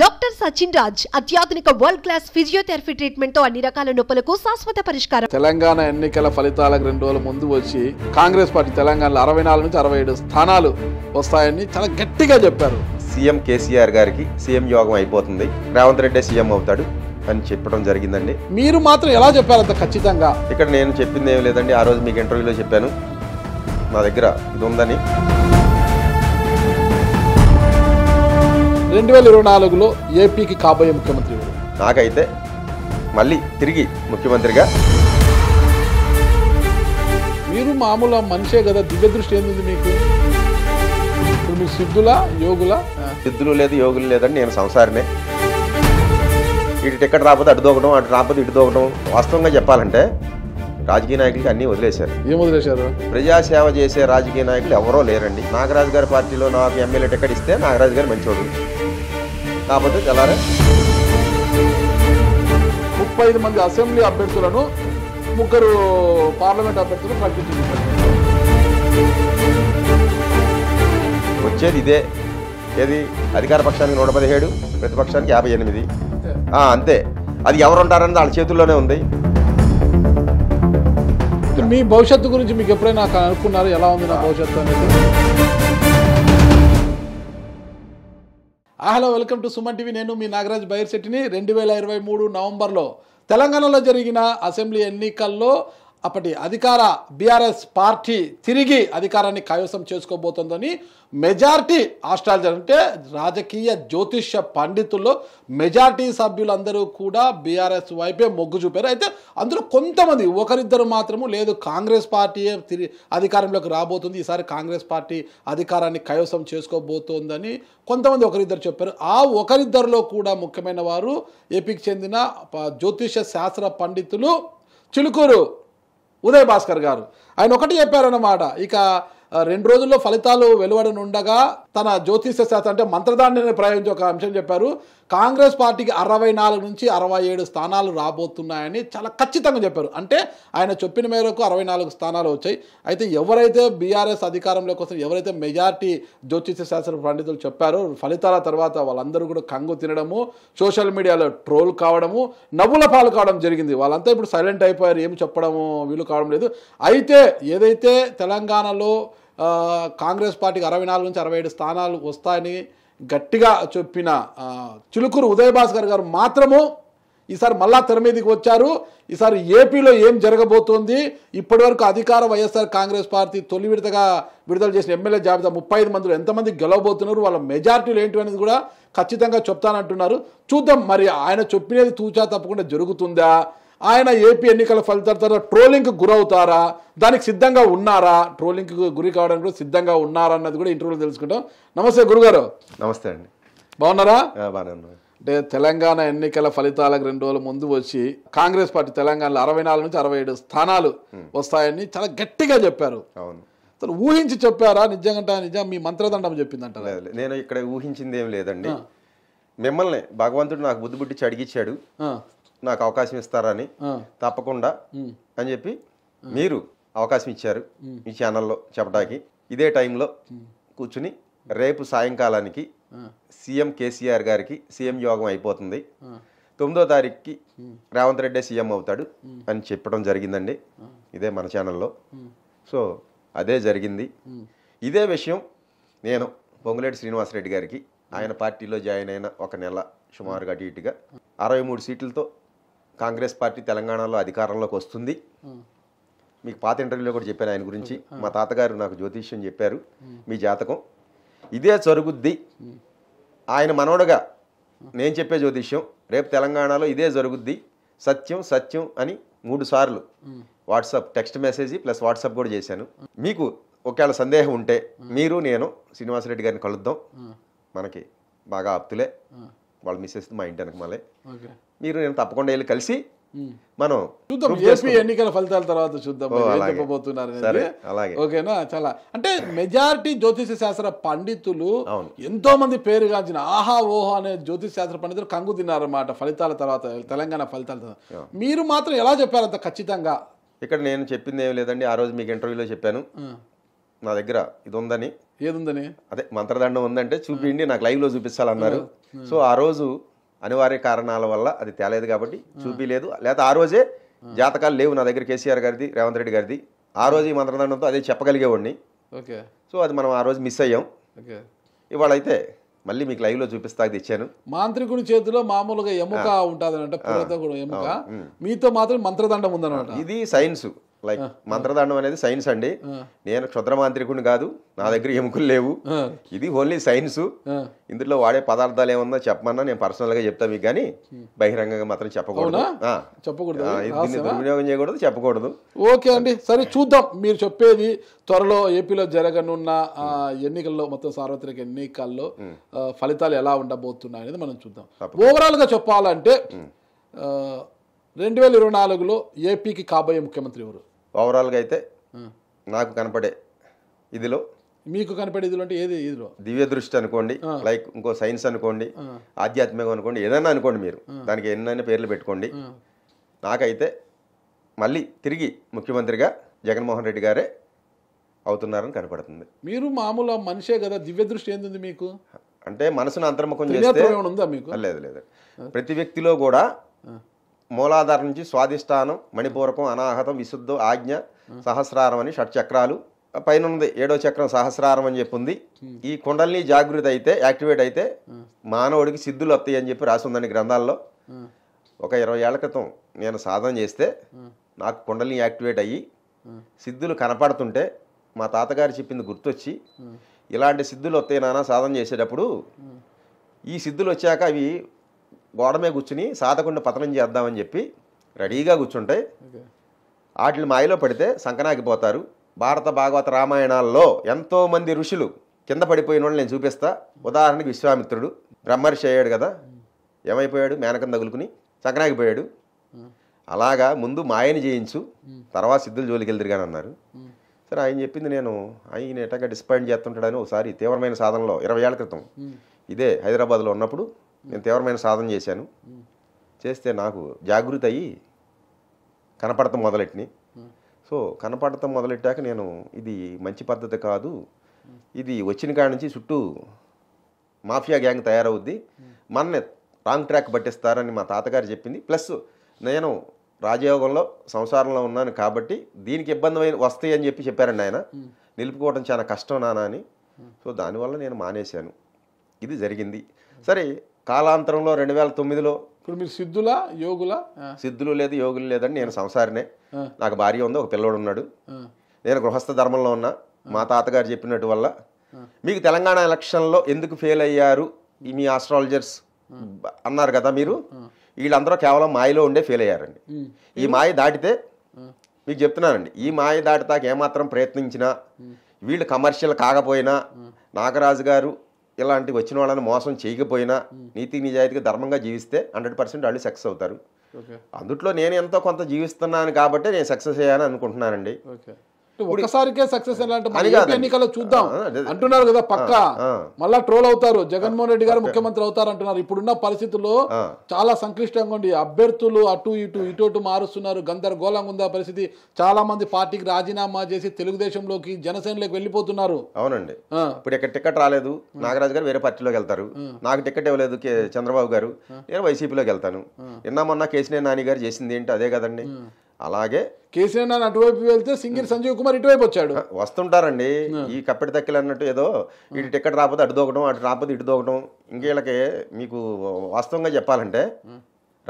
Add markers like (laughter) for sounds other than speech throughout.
doctor Sachin Raj అత్యాధునిక world class physiotherapy treatment తో అన్ని రకాల నొప్పులకు శాశ్వత పరిష్కారం తెలంగాణ ఎన్నికల ఫలితాలకు రెండు రోజుల ముందు వచ్చి కాంగ్రెస్ పార్టీ తెలంగాణలో అరవై నాలుగు నుంచి అరవై ఏడు స్థానాలు వస్తాయని చాలా గట్టిగా చెప్పారు సీఎం కేసీఆర్ గారికి సీఎం యోగం అయిపోతుంది రేవంత్ రెడ్డి సీఎం అవుతాడు అని చెప్పడం జరిగిందండి మీరు మాత్రం ఎలా చెప్పారు అంత ఖచ్చితంగా ఇక్కడ నేను చెప్పింది ఏం లేదండి ఆ రోజు మీకు ఇంటర్వ్యూలో చెప్పాను నా దగ్గర ఇది ఉందని రెండు వేల ఇరవై నాలుగులో ఏపీకి కాబోయే ముఖ్యమంత్రి నాకైతే మళ్ళీ తిరిగి ముఖ్యమంత్రిగా మీరు మామూలు మనిషే కదా దివ్య దృష్టి ఏంది మీకు ఇప్పుడు మీ సిద్ధుల యోగుల సిద్ధులు లేదు యోగులు లేదని నేను సంసారమే ఇటు టికెట్ రాకపోతే అటు దోకడం అటు రాకపోతే ఇటు దూకడం వాస్తవంగా చెప్పాలంటే రాజకీయ నాయకులకి అన్నీ వదిలేశారు ఏం వదిలేశారు ప్రజాసేవ చేసే రాజకీయ నాయకులు ఎవరో లేరండి నాగరాజు గారి పార్టీలో నాకు ఎమ్మెల్యే టికెట్ ఇస్తే నాగరాజు గారు మంచివాడు కాకపోతే తెల్లారే ముప్పై ఐదు మంది అసెంబ్లీ అభ్యర్థులను ముగ్గురు పార్లమెంట్ అభ్యర్థులు ప్రకటించారు వచ్చేది ఇదే ఏది అధికార పక్షానికి నూట పదిహేడు ప్రతిపక్షానికి యాభై ఎనిమిది అంతే అది ఎవరు ఉంటారన్నది వాళ్ళ చేతుల్లోనే ఉంది మీ భవిష్యత్తు గురించి మీకు ఎప్పుడైనా అనుకున్నారు ఎలా ఉంది నా భవిష్యత్తు అనేది hello welcome to Suman TV నేను మీ నాగరాజ్ బైర్శెట్టిని రెండు వేల ఇరవై మూడు నవంబర్లో తెలంగాణలో జరిగిన అసెంబ్లీ ఎన్నికల్లో అప్పటి అధికార బీఆర్ఎస్ పార్టీ తిరిగి అధికారాన్ని కైవసం చేసుకోబోతుందని మెజార్టీ ఆస్ట్రాలజర్ అంటే రాజకీయ జ్యోతిష్య పండితులు మెజార్టీ సభ్యులందరూ కూడా బీఆర్ఎస్ వైపే మొగ్గు చూపారు అయితే అందులో కొంతమంది ఒకరిద్దరు మాత్రము లేదు కాంగ్రెస్ పార్టీయే అధికారంలోకి రాబోతుంది ఈసారి కాంగ్రెస్ పార్టీ అధికారాన్ని కైవసం చేసుకోబోతోందని కొంతమంది ఒకరిద్దరు చెప్పారు ఆ ఒకరిద్దరిలో కూడా ముఖ్యమైన వారు ఏపీకి చెందిన జ్యోతిష శాస్త్ర పండితులు చిలుకూరు ఉదయ్ భాస్కర్ గారు ఆయన ఒకటి చెప్పారన్నమాట ఇక రెండు రోజుల్లో ఫలితాలు వెలువడనుండగా తన జ్యోతిష శాస్త్రం అంటే మంత్రదాన్ని ప్రయోగించి ఒక అంశం చెప్పారు కాంగ్రెస్ పార్టీకి అరవై నాలుగు నుంచి అరవై ఏడు స్థానాలు రాబోతున్నాయని చాలా ఖచ్చితంగా చెప్పారు అంటే ఆయన చెప్పిన మేరకు అరవై నాలుగు స్థానాలు వచ్చాయి అయితే ఎవరైతే బీఆర్ఎస్ అధికారంలో కోసం ఎవరైతే మెజార్టీ జ్యోతిష శాస్త్ర పండితులు చెప్పారో ఫలితాల తర్వాత వాళ్ళందరూ కూడా కంగు తినడము సోషల్ మీడియాలో ట్రోల్ కావడము నవ్వుల పాలు కావడం జరిగింది వాళ్ళంతా ఇప్పుడు సైలెంట్ అయిపోయారు ఏం చెప్పడము వీలు కావడం లేదు అయితే ఏదైతే తెలంగాణలో కాంగ్రెస్ పార్టీకి అరవై నాలుగు నుంచి అరవై ఏడు స్థానాలు వస్తాయని గట్టిగా చెప్పిన చిలుకూరు ఉదయభాస్కర్ గారు మాత్రము ఈసారి మళ్ళా తెర మీదకి వచ్చారు ఈసారి ఏపీలో ఏం జరగబోతోంది ఇప్పటివరకు అధికార వైఎస్ఆర్ కాంగ్రెస్ పార్టీ తొలి విడతగా విడుదల చేసిన ఎమ్మెల్యే జాబితా ముప్పై ఐదు మందిలో ఎంతమంది గెలవబోతున్నారు వాళ్ళ మెజార్టీలు ఏంటి అనేది కూడా ఖచ్చితంగా చెప్తానంటున్నారు చూద్దాం మరి ఆయన చెప్పినది తూచా తప్పకుండా జరుగుతుందా ఆయన ఏపీ ఎన్నికల ఫలితాల తర్వాత ట్రోలింగ్కి గురవుతారా దానికి సిద్ధంగా ఉన్నారా ట్రోలింగ్కి గురి కావడానికి కూడా సిద్ధంగా ఉన్నారా అన్నది కూడా ఇంటర్వ్యూలో తెలుసుకుంటాం నమస్తే గురుగారు నమస్తే అండి బాగున్నారా అంటే తెలంగాణ ఎన్నికల ఫలితాలకు రెండు రోజుల ముందు వచ్చి కాంగ్రెస్ పార్టీ తెలంగాణలో అరవై నాలుగు నుంచి అరవై ఏడు స్థానాలు వస్తాయని చాలా గట్టిగా చెప్పారు అవును అసలు ఊహించి చెప్పారా నిజంగా నిజం మీ మంత్రదండం చెప్పిందంట నేను ఇక్కడ ఊహించింది ఏం లేదండి మిమ్మల్ని భగవంతుడు నాకు బుద్ధి బుట్టించి అడిగిచ్చాడు నాకు అవకాశం ఇస్తారని తప్పకుండా అని చెప్పి మీరు అవకాశం ఇచ్చారు మీ ఛానల్లో చెప్పడానికి ఇదే టైంలో కూర్చుని రేపు సాయంకాలానికి సీఎం కేసీఆర్ గారికి సీఎం యోగం అయిపోతుంది తొమ్మిదో తారీఖుకి రేవంత్ రెడ్డి సీఎం అవుతాడు అని చెప్పడం జరిగిందండి ఇదే మన ఛానల్లో సో అదే జరిగింది ఇదే విషయం నేను పొంగులేటి శ్రీనివాసరెడ్డి గారికి ఆయన పార్టీలో జాయిన్ అయిన ఒక నెల సుమారుగా అటు ఇటుగా అరవై మూడు సీట్లతో కాంగ్రెస్ పార్టీ తెలంగాణలో అధికారంలోకి వస్తుంది మీకు పాత ఇంటర్వ్యూలో కూడా చెప్పాను ఆయన గురించి మా తాతగారు నాకు జ్యోతిష్యం చెప్పారు మీ జాతకం ఇదే జరుగుద్ది ఆయన మనోడగా నేను చెప్పే జ్యోతిష్యం రేపు తెలంగాణలో ఇదే జరుగుద్ది సత్యం సత్యం అని మూడు సార్లు WhatsApp text message plus WhatsApp కూడా చేశాను మీకు ఒకవేళ సందేహం ఉంటే మీరు నేను శ్రీనివాసరెడ్డి గారిని కలుద్దాం మనకి బాగా ఆప్తులే వాళ్ళు మిస్ చేస్తుంది మా ఇంటి వెనకమాలే మీరు నేను తప్పకుండా వెళ్ళి కలిసి మనం చూద్దాం ఏపీ ఎన్నికల ఫలితాల తర్వాత చూద్దాం చెప్పబోతున్నారు ఓకేనా చాలా అంటే మెజారిటీ జ్యోతిష శాస్త్ర పండితులు ఎంతో మంది పేరుగాంచిన ఆహా ఓహో అనే జ్యోతిష శాస్త్ర పండితులు కంగు తిన్నారన్నమాట ఫలితాల తర్వాత తెలంగాణ ఫలితాల తర్వాత మీరు మాత్రం ఎలా చెప్పారంత ఖచ్చితంగా ఇక్కడ నేను చెప్పింది ఏమి లేదండి ఆ రోజు మీకు ఇంటర్వ్యూలో చెప్పాను నా దగ్గర ఇది ఉందని ఏది ఉందని అదే మంత్రదండం ఉందంటే చూపిండి నాకు లైవ్ లో చూపిస్తాలన్నారు సో ఆ రోజు అనివార్య కారణాల వల్ల అది తేలేదు కాబట్టి చూపిలేదు లేదా ఆ రోజే జాతకాలు లేవు నా దగ్గర కేసీఆర్ గారిది రేవంత్ రెడ్డి గారిది ఆ రోజు ఈ మంత్రదండంతో అదే చెప్పగలిగేవాడిని ఓకే సో అది మనం ఆ రోజు మిస్ అయ్యాం ఓకే మళ్ళీ మీకు లైవ్ లో చూపిస్తా తెచ్చాను మాంత్రికుడి చేతిలో మామూలుగా ఎముక ఉంటుంది అంటే ఎముక మీతో మాత్రం మంత్రదండం ఉందన్నమాట ఇది సైన్స్ లైక్ మంత్రదండం అనేది సైన్స్ అండి నేను క్షుద్ర మాంత్రికుని కాదు నా దగ్గర ఎముకలు లేవు ఇది ఓన్లీ సైన్స్ ఇందులో వాడే పదార్థాలు ఏమన్నా చెప్పమన్నా నేను పర్సనల్ గా చెప్తా మీకు కానీ బహిరంగంగా మాత్రం చెప్పకూడదు చెప్పకూడదు దుర్వినియోగం చేయకూడదు చెప్పకూడదు ఓకే అండి సరే చూద్దాం మీరు చెప్పేది త్వరలో ఏపీలో జరగనున్న ఎన్నికల్లో మొత్తం సార్వత్రిక ఎన్నికల్లో ఫలితాలు ఎలా ఉండబోతున్నాయి అనేది మనం చూద్దాం ఓవరాల్ గా చెప్పాలంటే రెండు వేల ఇరవై నాలుగులో ఏపీకి కాబోయే ముఖ్యమంత్రి ఎవరు ఓవరాల్గా అయితే నాకు కనపడే ఇదిలో మీకు కనపడే ఇదిలో అంటే ఏది ఇదిలో దివ్య దృష్టి అనుకోండి లైక్ ఇంకో సైన్స్ అనుకోండి ఆధ్యాత్మికం అనుకోండి ఏదైనా అనుకోండి మీరు దానికి ఎన్నైనా పేర్లు పెట్టుకోండి నాకైతే మళ్ళీ తిరిగి ముఖ్యమంత్రిగా జగన్మోహన్ రెడ్డి గారే అవుతున్నారని కనపడుతుంది మీరు మామూలు మనిషే కదా దివ్య దృష్టి ఏంటుంది మీకు అంటే మనసును అంతర్ముఖం చేస్తే లేదు లేదు ప్రతి వ్యక్తిలో కూడా మూలాధారం నుంచి స్వాధిష్టానం మణిపూరకం అనాహతం విశుద్ధం ఆజ్ఞ సహస్రారం అని షట్ చక్రాలు పైన ఉంది ఏడో చక్రం సహస్రారం అని చెప్పి ఉంది ఈ కుండల్ని జాగృతి అయితే యాక్టివేట్ అయితే మానవుడికి సిద్ధులు వస్తాయి అని చెప్పి రాసిందండి గ్రంథాల్లో ఒక ఇరవై ఏళ్ల క్రితం నేను సాధన చేస్తే నాకు కుండల్ని యాక్టివేట్ అయ్యి సిద్ధులు కనపడుతుంటే మా తాతగారు చెప్పింది గుర్తొచ్చి ఇలాంటి సిద్ధులు వస్తాయి నాన్న సాధన చేసేటప్పుడు ఈ సిద్ధులు వచ్చాక అవి గోడ మీద కూర్చుని సాధకుండా పతనం చేద్దామని చెప్పి రెడీగా కూర్చుంటాయి వాటిని మాయలో పడితే సంకనాగిపోతారు భారత భాగవత రామాయణాల్లో ఎంతోమంది ఋషులు కింద పడిపోయిన వాళ్ళు నేను చూపిస్తా ఉదాహరణకి విశ్వామిత్రుడు బ్రహ్మర్షి అయ్యాడు కదా ఏమైపోయాడు మేనకం తగులుకుని సంకనాగిపోయాడు అలాగా ముందు మాయని చేయించు తర్వాత సిద్ధులు జోలికి వెళ్దిరిగాని అన్నారు సరే ఆయన చెప్పింది నేను ఆయన ఎటాగా డిసప్పాయింట్ చేస్తుంటాడని ఒకసారి తీవ్రమైన సాధనలో ఇరవై ఏళ్ళ క్రితం ఇదే హైదరాబాద్లో ఉన్నప్పుడు నేను తీవ్రమైన సాధన చేశాను చేస్తే నాకు జాగృత అయ్యి కనపడతాం మొదలెట్టిని సో కనపడతాం మొదలెట్టాక నేను ఇది మంచి పద్ధతి కాదు ఇది వచ్చిన కాడ నుంచి చుట్టూ మాఫియా గ్యాంగ్ తయారవుద్ది మన రాంగ్ ట్రాక్ పట్టిస్తారని మా తాతగారు చెప్పింది ప్లస్ నేను రాజయోగంలో సంసారంలో ఉన్నాను కాబట్టి దీనికి ఇబ్బంది వస్తాయి అని చెప్పి చెప్పారండి ఆయన నిలుపుకోవడం చాలా కష్టం నానా అని సో దానివల్ల నేను మానేశాను ఇది జరిగింది సరే కాలాంతరంలో రెండు వేల తొమ్మిదిలో ఇప్పుడు మీరు సిద్ధులా యోగులా సిద్ధులు లేదు యోగులు లేదని నేను సంసారినే నాకు భార్య ఉంది ఒక పిల్లోడు ఉన్నాడు నేను గృహస్థ ధర్మంలో ఉన్నా మా తాతగారు చెప్పినట్టు వల్ల మీకు తెలంగాణ ఎలక్షన్లో ఎందుకు ఫెయిల్ అయ్యారు మీ ఆస్ట్రాలజర్స్ అన్నారు కదా మీరు వీళ్ళందరూ కేవలం మాయలో ఉండే ఫెయిల్ అయ్యారండి ఈ మాయ దాటితే మీకు చెప్తున్నానండి ఈ మాయ దాటితాక ఏమాత్రం ప్రయత్నించినా వీళ్ళు కమర్షియల్ కాకపోయినా నాగరాజు గారు ఇలాంటి వచ్చిన వాళ్ళని మోసం చేయకపోయినా నీతి నిజాయితీగా ధర్మంగా జీవిస్తే హండ్రెడ్ పర్సెంట్ వాళ్ళు సక్సెస్ అవుతారు అందుట్లో నేను ఎంతో కొంత జీవిస్తున్నాను కాబట్టి నేను సక్సెస్ అయ్యాను అనుకుంటున్నానండి ఒక్కసారికే సక్సెస్ ఎన్నికల్లో చూద్దాం అంటున్నారు కదా పక్క మళ్ళా ట్రోల్ అవుతారు జగన్మోహన్ రెడ్డి గారు ముఖ్యమంత్రి అవుతారు అంటున్నారు ఇప్పుడున్న పరిస్థితుల్లో చాలా సంక్లిష్టంగా ఉంది అభ్యర్థులు అటు ఇటు ఇటు అటు మారుస్తున్నారు గందరగోళంగా ఉంది ఆ పరిస్థితి చాలా మంది పార్టీకి రాజీనామా చేసి తెలుగుదేశంలోకి జనసేనలోకి వెళ్ళిపోతున్నారు అవునండి ఇప్పుడు ఇక్కడ టికెట్ రాలేదు నాగరాజు గారు వేరే పార్టీలోకి వెళ్తారు నాకు టికెట్ ఇవ్వలేదు చంద్రబాబు గారు నేను వైసీపీలోకి వెళ్తాను నిన్న మొన్న కేసీఆర్ నాని గారు చేసింది ఏంటి అదే కదండి అలాగే కేసీఆర్ నాన్న అటువైపు వెళ్తే సింగిల్ సంజీవ్ కుమార్ ఇటువైపు వచ్చాడు వస్తుంటారండి ఈ కప్పెడి తక్కిలు అన్నట్టు ఏదో ఇటు టికెట్ రాకపోతే అటు దోకడం అటు రాకపోతే ఇటు దోకడం ఇంకేళ్ళకి మీకు వాస్తవంగా చెప్పాలంటే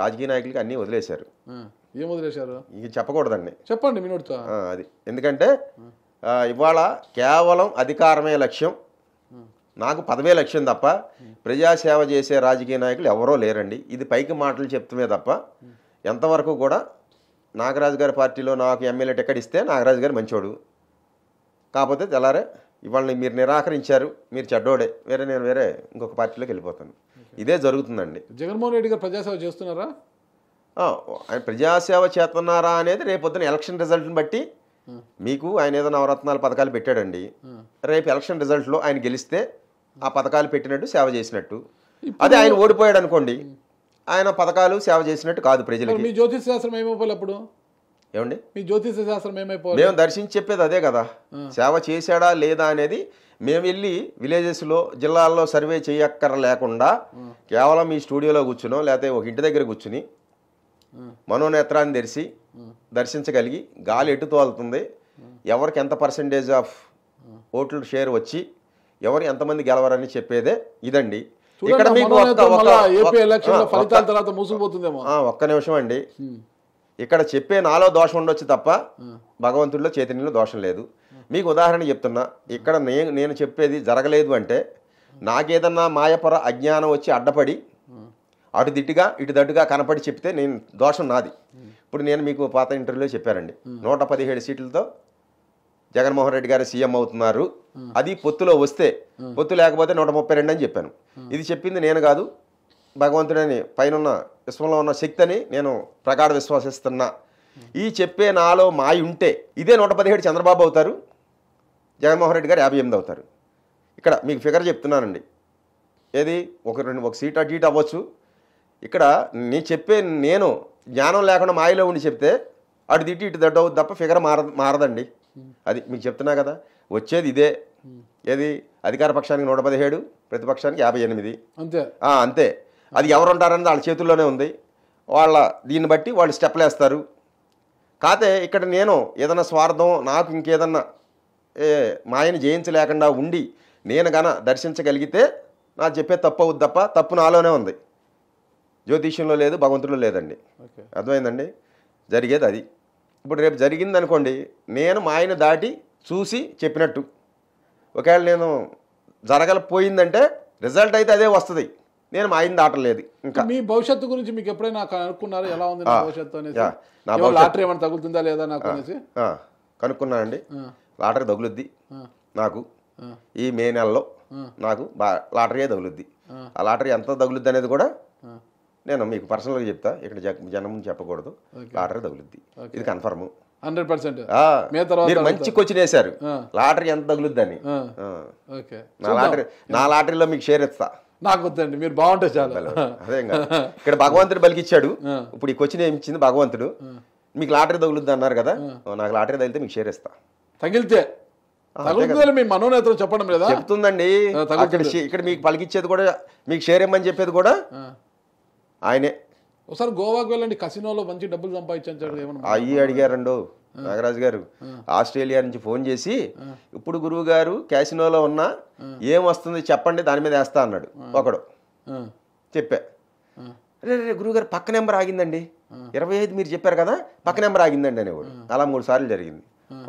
రాజకీయ నాయకులకి అన్నీ వదిలేశారు ఏం వదిలేశారు ఇది చెప్పకూడదండి చెప్పండి మీ అది ఎందుకంటే ఇవాళ కేవలం అధికారమే లక్ష్యం నాకు పదవే లక్ష్యం తప్ప ప్రజాసేవ చేసే రాజకీయ నాయకులు ఎవరో లేరండి ఇది పైకి మాటలు చెప్తమే తప్ప ఎంతవరకు కూడా నాగరాజు గారి పార్టీలో నాకు ఎమ్మెల్యే టికెట్ ఇస్తే నాగరాజు గారు మంచోడు కాకపోతే తెల్లారే ఇవాళ మీరు నిరాకరించారు మీరు చెడ్డోడే వేరే నేను వేరే ఇంకొక పార్టీలోకి వెళ్ళిపోతాను ఇదే జరుగుతుందండి జగన్మోహన్ రెడ్డి గారు ప్రజాసేవ చేస్తున్నారా ఆయన ప్రజాసేవ చేస్తున్నారా అనేది రేపొద్దున ఎలక్షన్ రిజల్ట్ని బట్టి మీకు ఆయన ఏదో నవరత్నాలు పథకాలు పెట్టాడండి రేపు ఎలక్షన్ రిజల్ట్లో ఆయన గెలిస్తే ఆ పథకాలు పెట్టినట్టు సేవ చేసినట్టు అదే ఆయన ఓడిపోయాడు అనుకోండి ఆయన పథకాలు సేవ చేసినట్టు కాదు ప్రజలకు మీ జ్యోతిష శాస్త్రం ఏమైపోవాలి అప్పుడు ఏమండి మీ జ్యోతిష శాస్త్రం ఏమైపోవాలి మేము దర్శించి చెప్పేది అదే కదా సేవ చేశాడా లేదా అనేది మేము వెళ్ళి విలేజెస్లో జిల్లాల్లో సర్వే చేయక్కర లేకుండా కేవలం మీ స్టూడియోలో కూర్చునో లేకపోతే ఒక ఇంటి దగ్గర కూర్చుని మనోనేత్రాన్ని తెరిచి దర్శించగలిగి గాలి ఎటు తోలుతుంది ఎవరికి ఎంత పర్సంటేజ్ ఆఫ్ ఓట్ల షేర్ వచ్చి ఎవరు ఎంతమంది గెలవరని చెప్పేదే ఇదండి ఇక్కడ మీకు ఫలితాల తర్వాత ఒక్క నిమిషం అండి ఇక్కడ చెప్పే నాలో దోషం ఉండొచ్చు తప్ప భగవంతుడిలో చైతన్యంలో దోషం లేదు మీకు ఉదాహరణ చెప్తున్నా ఇక్కడ నేను నేను చెప్పేది జరగలేదు అంటే నాకేదన్నా మాయపర అజ్ఞానం వచ్చి అడ్డపడి అటు దిట్టుగా ఇటు దట్టుగా కనపడి చెప్తే నేను దోషం నాది ఇప్పుడు నేను మీకు పాత ఇంటర్వ్యూలో చెప్పానండి నూట పదిహేడు సీట్లతో జగన్మోహన్ రెడ్డి గారు సీఎం అవుతున్నారు అది పొత్తులో వస్తే పొత్తు లేకపోతే నూట ముప్పై రెండు అని చెప్పాను ఇది చెప్పింది నేను కాదు భగవంతుడని పైన విశ్వంలో ఉన్న శక్తిని నేను ప్రగాఢ విశ్వాసిస్తున్నా ఈ చెప్పే నాలో మాయ ఉంటే ఇదే నూట పదిహేడు చంద్రబాబు అవుతారు జగన్మోహన్ రెడ్డి గారు యాభై ఎనిమిది అవుతారు ఇక్కడ మీకు ఫిగర్ చెప్తున్నానండి ఏది ఒక రెండు ఒక సీట్ అటు ఇటు అవ్వచ్చు ఇక్కడ నీ చెప్పే నేను జ్ఞానం లేకుండా మాయలో ఉండి చెప్తే అటు తిట్టి ఇటు దడ్డ తప్ప ఫిగర్ మార మారదండి అది మీకు చెప్తున్నా కదా వచ్చేది ఇదే ఏది అధికార పక్షానికి నూట పదిహేడు ప్రతిపక్షానికి యాభై ఎనిమిది అంతే అంతే అది ఎవరు ఉంటారన్నది వాళ్ళ చేతుల్లోనే ఉంది వాళ్ళ దీన్ని బట్టి వాళ్ళు స్టెప్లు వేస్తారు కాతే ఇక్కడ నేను ఏదైనా స్వార్థం నాకు ఇంకేదన్నా ఏ మాయను జయించలేకుండా ఉండి నేను గన దర్శించగలిగితే నా చెప్పే తప్పు అవుద్ది తప్ప తప్పు నాలోనే ఉంది జ్యోతిష్యంలో లేదు భగవంతుల్లో లేదండి అర్థమైందండి జరిగేది అది ఇప్పుడు రేపు జరిగింది అనుకోండి నేను మా ఆయన దాటి చూసి చెప్పినట్టు ఒకవేళ నేను జరగలపోయిందంటే రిజల్ట్ అయితే అదే వస్తుంది నేను మా ఆయన దాటలేదు ఇంకా మీ భవిష్యత్తు గురించి మీకు ఎప్పుడైనా అనుకున్నారు ఎలా ఉంది భవిష్యత్తు అనేసి లాటరీ ఏమైనా తగులుతుందా లేదా నాకు కనుక్కున్నానండి లాటరీ తగులుద్ది నాకు ఈ మే నెలలో నాకు లాటరీ తగులుద్ది ఆ లాటరీ ఎంత తగులుద్ది అనేది కూడా నేను మీకు పర్సనల్గా చెప్తా ఇక్కడ జనం చెప్పకూడదు లాటరీ తగులుద్ది ఇది కన్ఫర్మ్ హండ్రెడ్ పర్సెంట్ మీరు మంచి క్వశ్చన్ వేశారు లాటరీ ఎంత తగులుద్దని నా లాటరీ నా లాటరీలో మీకు షేర్ ఇస్తా నాకు వద్దండి మీరు బాగుంటే చాలా అదే ఇక్కడ భగవంతుడు బలికిచ్చాడు ఇప్పుడు ఈ క్వశ్చన్ ఏమిచ్చింది భగవంతుడు మీకు లాటరీ తగులుద్ది అన్నారు కదా నాకు లాటరీ తగిలితే మీకు షేర్ ఇస్తా తగిలితే మీ మనోనేతలు చెప్పడం లేదా చెప్తుందండి ఇక్కడ మీకు పలికిచ్చేది కూడా మీకు షేర్ ఇమ్మని చెప్పేది కూడా ఆయనే ఒకసారి గోవాకు వెళ్ళండి కసినోలో మంచి డబ్బులు సంపాదించారు అయ్యి అడిగారండు నాగరాజు గారు ఆస్ట్రేలియా నుంచి ఫోన్ చేసి ఇప్పుడు గురువు గారు క్యాసినోలో ఉన్న ఏం వస్తుంది చెప్పండి దాని మీద వేస్తా అన్నాడు ఒకడు చెప్పా రే రే గారు పక్క నెంబర్ ఆగిందండి ఇరవై ఐదు మీరు చెప్పారు కదా పక్క నెంబర్ ఆగిందండి అనేవాడు అలా మూడు సార్లు జరిగింది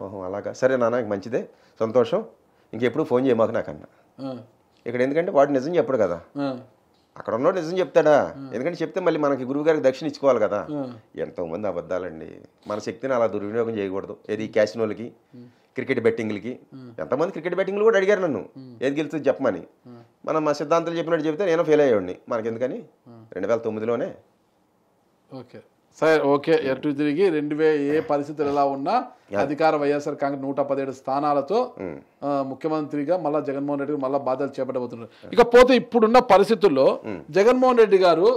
ఓహో అలాగా సరే నాన్న మంచిదే సంతోషం ఇంకెప్పుడు ఫోన్ చేయమాకు నాకన్నా ఇక్కడ ఎందుకంటే వాడు నిజం చెప్పడు కదా అక్కడ ఉన్నోడు నిజం చెప్తాడా ఎందుకంటే చెప్తే మళ్ళీ మనకి గారికి దక్షిణ ఇచ్చుకోవాలి కదా ఎంతోమంది అబద్ధాలండి మన శక్తిని అలా దుర్వినియోగం చేయకూడదు ఏది క్యాషినోలకి క్రికెట్ బెట్టింగ్లకి ఎంతమంది క్రికెట్ బెట్టింగ్లు కూడా అడిగారు నన్ను ఏది గెలుస్తుంది చెప్పమని మనం మా సిద్ధాంతాలు చెప్పినట్టు చెప్తే నేను ఫెయిల్ అయ్యేవాడిని మనకెందుకని రెండు వేల తొమ్మిదిలోనే ఓకే సరే ఓకే ఎటు తిరిగి రెండు ఏ పరిస్థితులు ఎలా ఉన్నా అధికార వైఎస్ఆర్ కాంగ్రెస్ నూట పదిహేడు స్థానాలతో ముఖ్యమంత్రిగా మళ్ళా జగన్మోహన్ రెడ్డి మళ్ళా బాధ్యతలు చేపట్టబోతున్నారు ఇకపోతే ఇప్పుడున్న పరిస్థితుల్లో జగన్మోహన్ రెడ్డి గారు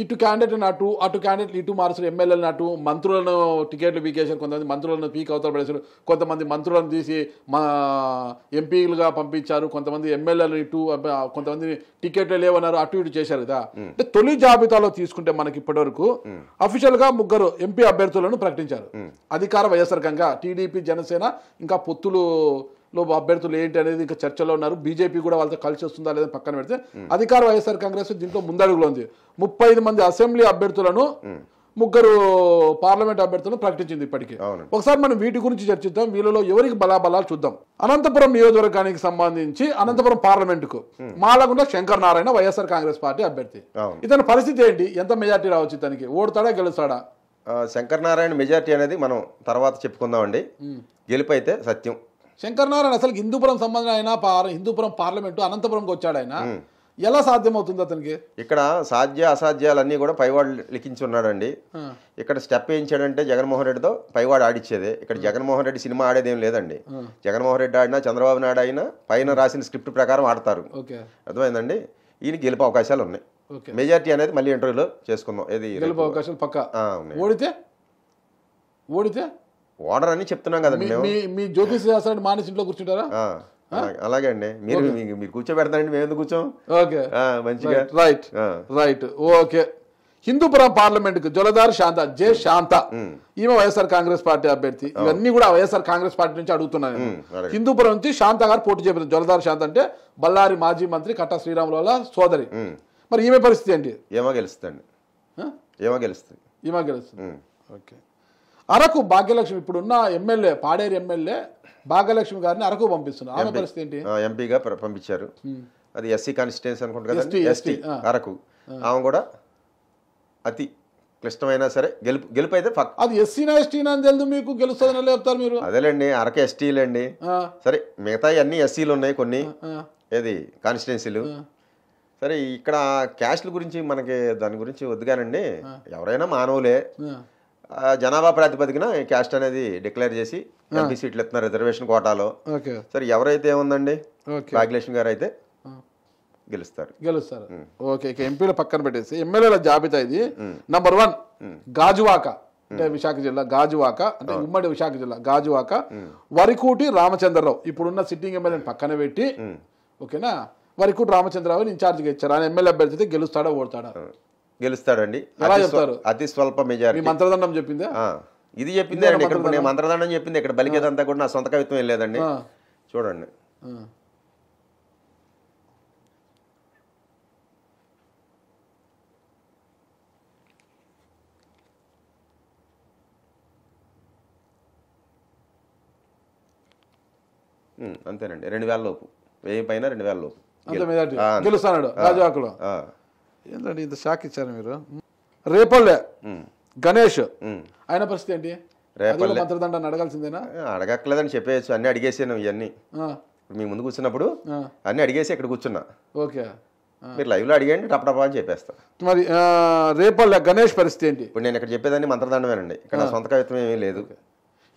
ఇటు క్యాండిడేట్ అటు అటు క్యాండిడేట్ ఇటు మారుస్తారు ఎమ్మెల్యేలను అటు మంత్రులను టికెట్లు పీకేసారు కొంతమంది మంత్రులను పీక్ అవుతారు పడేశారు కొంతమంది మంత్రులను తీసి మా ఎంపీలుగా పంపించారు కొంతమంది ఎమ్మెల్యేలు ఇటు కొంతమంది టికెట్లు లేవన్నారు అటు ఇటు చేశారు కదా అంటే తొలి జాబితాలో తీసుకుంటే మనకి ఇప్పటివరకు అఫీషియల్గా ముగ్గురు ఎంపీ అభ్యర్థులను ప్రకటించారు అధికార వైఎస్ఆర్ టీడీపీ జనసేన ఇంకా పొత్తులు లో అభ్యర్థులు ఏంటి అనేది ఇంకా చర్చలో ఉన్నారు బీజేపీ కూడా వాళ్ళతో కలిసి వస్తుందా లేదని పక్కన పెడితే అధికార వైఎస్ఆర్ కాంగ్రెస్ దీంట్లో ముందడుగులో ఉంది ముప్పై మంది అసెంబ్లీ అభ్యర్థులను ముగ్గురు పార్లమెంట్ అభ్యర్థులను ప్రకటించింది ఇప్పటికీ ఒకసారి మనం వీటి గురించి చర్చిద్దాం వీళ్ళలో ఎవరికి బలాబలాలు చూద్దాం అనంతపురం నియోజకవర్గానికి సంబంధించి అనంతపురం పార్లమెంట్ కు మాలగుండ శంకర్ నారాయణ వైఎస్ఆర్ కాంగ్రెస్ పార్టీ అభ్యర్థి ఇతని పరిస్థితి ఏంటి ఎంత మెజార్టీ రావచ్చు ఇతనికి ఓడతాడా గెలుస్తాడా శంకర్ నారాయణ మెజార్టీ అనేది మనం తర్వాత చెప్పుకుందాం గెలుపు అయితే సత్యం శంకరనారాయణ అసలు హిందూపురం సంబంధం అయినా హిందూపురం పార్లమెంటు అనంతపురంకి వచ్చాడు ఆయన ఎలా సాధ్యమవుతుంది అతనికి ఇక్కడ సాధ్య అసాధ్యాలన్నీ కూడా పైవాడు లిఖించి ఉన్నాడండి ఇక్కడ స్టెప్ వేయించాడంటే జగన్మోహన్ రెడ్డితో పైవాడు ఆడిచ్చేది ఇక్కడ జగన్మోహన్ రెడ్డి సినిమా ఆడేదేం లేదండి జగన్మోహన్ రెడ్డి ఆడినా చంద్రబాబు నాయుడు అయినా పైన రాసిన స్క్రిప్ట్ ప్రకారం ఆడతారు అర్థమైందండి ఈయన గెలిపే అవకాశాలు ఉన్నాయి మెజార్టీ అనేది మళ్ళీ ఇంటర్వ్యూలో చేసుకుందాం ఏది గెలిపే అవకాశాలు పక్క ఓడితే ఓడితే ఓడర్ అని చెప్తున్నాం కదండి మీ జ్యోతిష్ శాస్త్రాన్ని మానేసి ఇంట్లో కూర్చుంటారా అలాగే అండి మీరు మీరు కూర్చోబెడతారండి మేము ఎందుకు కూర్చోం ఓకే మంచిగా right right okay Hindupuram parliament కు జలదార్ శాంత జే శాంత ఈమె వైఎస్ఆర్ కాంగ్రెస్ పార్టీ అభ్యర్థి ఇవన్నీ కూడా వైఎస్ఆర్ కాంగ్రెస్ పార్టీ నుంచి అడుగుతున్నాను హిందూపురం నుంచి శాంత గారు పోటీ చేపట్టారు జలధార్ శాంత అంటే బళ్ళారి మాజీ మంత్రి కట్టా శ్రీరాముల సోదరి మరి ఈమె పరిస్థితి ఏంటి ఏమో గెలుస్తుంది ఏమో గెలుస్తుంది ఈమె గెలుస్తుంది ఓకే అరకు భాగ్యలక్ష్మి ఇప్పుడున్న ఎమ్మెల్యే పాడేరు ఎమ్మెల్యే భాగ్యలక్ష్మి గారిని అరకు పంపిస్తున్నారు ఆమె పరిస్థితి ఏంటి ఎంపీగా పంపించారు అది ఎస్సీ కాన్స్టిట్యున్సీ అనుకుంటుంది ఎస్టీ అరకు ఆమె కూడా అతి క్లిష్టమైనా సరే గెలుపు గెలుపు అయితే అది ఎస్సీనా ఎస్టీనా అని తెలుసు మీకు గెలుస్తుందని చెప్తారు మీరు అదేలేండి అరకు ఎస్టీలేండి సరే మిగతా అన్ని ఎస్సీలు ఉన్నాయి కొన్ని ఏది కాన్స్టిట్యున్సీలు సరే ఇక్కడ క్యాస్ట్ల గురించి మనకి దాని గురించి వద్దుగానండి ఎవరైనా మానవులే జనాభా ప్రాతిపదికన క్యాస్ట్ అనేది డిక్లేర్ చేసి ఎంపీ సీట్లు ఇస్తున్నారు రిజర్వేషన్ కోటాలో సరే ఎవరైతే ఏముందండి నాగలేషన్ గారు అయితే గెలుస్తారు గెలుస్తారు ఓకే ఎంపీలు పక్కన పెట్టేసి ఎమ్మెల్యేల జాబితా ఇది నంబర్ వన్ గాజువాక అంటే విశాఖ జిల్లా గాజువాక అంటే ఉమ్మడి విశాఖ జిల్లా గాజువాక వరికూటి రామచంద్రరావు ఇప్పుడున్న సిట్టింగ్ ఎమ్మెల్యేని పక్కన పెట్టి ఓకేనా వరికూటి రామచంద్రరావు ఇన్ఛార్జ్గా ఇచ్చారు ఆయన ఎమ్మెల్యే అభ్యర్థి గెలుస్తాడా ఓడతాడా గెలుస్తాడండి అతి స్వల్ప మెజారిటీ మంత్రదండం చెప్పింది ఇది చెప్పిందే అండి ఇక్కడ నేను మంత్రదండం చెప్పింది ఇక్కడ బలికేదంతా కూడా నా సొంత కవిత్వం వెళ్ళేదండి లేదండి చూడండి అంతేనండి రెండు వేల లోపు వెయ్యి పైన రెండు వేల లోపు గెలుస్తాడు ఏంటండి ఇంత షాక్ ఇచ్చారు మీరు రేపల్లె గణేష్ ఆయన పరిస్థితి ఏంటి రేపల్లె మంత్రదండ అడగాల్సిందేనా అడగక్కలేదని చెప్పేయచ్చు అన్ని అడిగేసాను ఇవన్నీ మీ ముందు కూర్చున్నప్పుడు అన్ని అడిగేసి ఇక్కడ కూర్చున్నా ఓకే మీరు లైవ్ లో అడిగేయండి టపటపా అని చెప్పేస్తా మరి రేపల్లె గణేష్ పరిస్థితి ఏంటి ఇప్పుడు నేను ఇక్కడ చెప్పేదాన్ని మంత్రదండమేనండి ఇక్కడ సొంత కవిత్వం ఏమీ లేదు